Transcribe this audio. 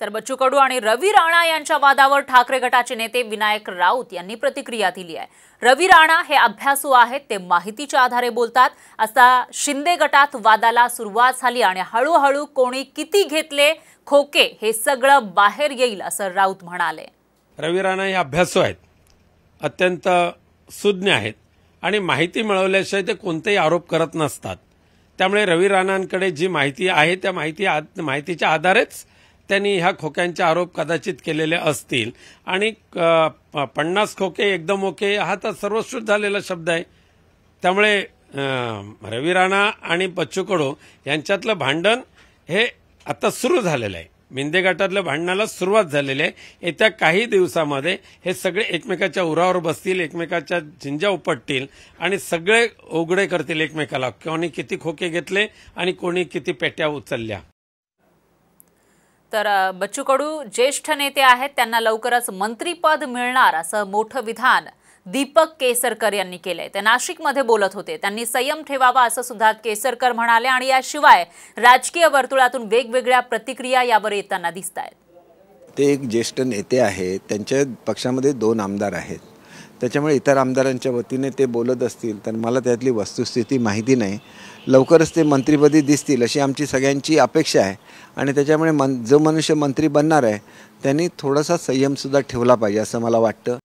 तर बच्चू कडू आणि रवी राणा यांच्या वादावर ठाकरे गटाचे नेते विनायक राऊत यांनी प्रतिक्रिया दिली आहे रवी राणा हे अभ्यासू आहेत ते माहितीच्या आधारे बोलतात असा शिंदे गटात वादाला सुरुवात झाली आणि हळूहळू कोणी किती घेतले खोके हे सगळं बाहेर येईल असं राऊत म्हणाले रवी राणा हे अभ्यासू आहेत अत्यंत सुज्ञ आहेत आणि माहिती मिळवल्याशिवाय ते कोणतेही आरोप करत नसतात त्यामुळे रवी राणांकडे जी माहिती आहे त्या माहिती माहितीच्या आधारेच त्यांनी ह्या खोक्यांचे आरोप कदाचित केलेले असतील आणि पन्नास खोके एकदम ओके हा तर सर्वश्रुत झालेला शब्द आहे त्यामुळे रवी राणा आणि बच्चू कडू यांच्यातलं भांडण हे आता सुरू झालेलं आहे मिंदे गाटातलं भांडणाला सुरुवात झालेली आहे येत्या काही दिवसामध्ये हे सगळे एकमेकाच्या उरावर बसतील एकमेकाच्या झिंजा उपटतील आणि सगळे उघडे करतील एकमेकाला कोणी किती खोके घेतले आणि कोणी किती पेट्या उचलल्या तर बच्चू कडू ज्येष्ठ नेते आहेत त्यांना लवकरच मंत्रीपद मिळणार असं मोठं विधान दीपक केसरकर यांनी केलंय ते नाशिकमध्ये बोलत होते त्यांनी संयम ठेवावा असं सुद्धा केसरकर म्हणाले आणि याशिवाय राजकीय वर्तुळातून वेगवेगळ्या प्रतिक्रिया यावर येताना दिसत आहेत ते एक ज्येष्ठ नेते आहेत त्यांच्या पक्षामध्ये दोन आमदार आहेत त्याच्यामुळे इतर आमदारांच्या वतीने ते बोलत असतील तर मला त्यातली वस्तुस्थिती माहिती नाही लवकरच ते मंत्रीपदी दिसतील अशी आमची सगळ्यांची अपेक्षा आहे आणि त्याच्यामुळे मन जो मनुष्य मंत्री बनणार आहे त्यांनी थोडासा संयमसुद्धा ठेवला पाहिजे असं मला वाटतं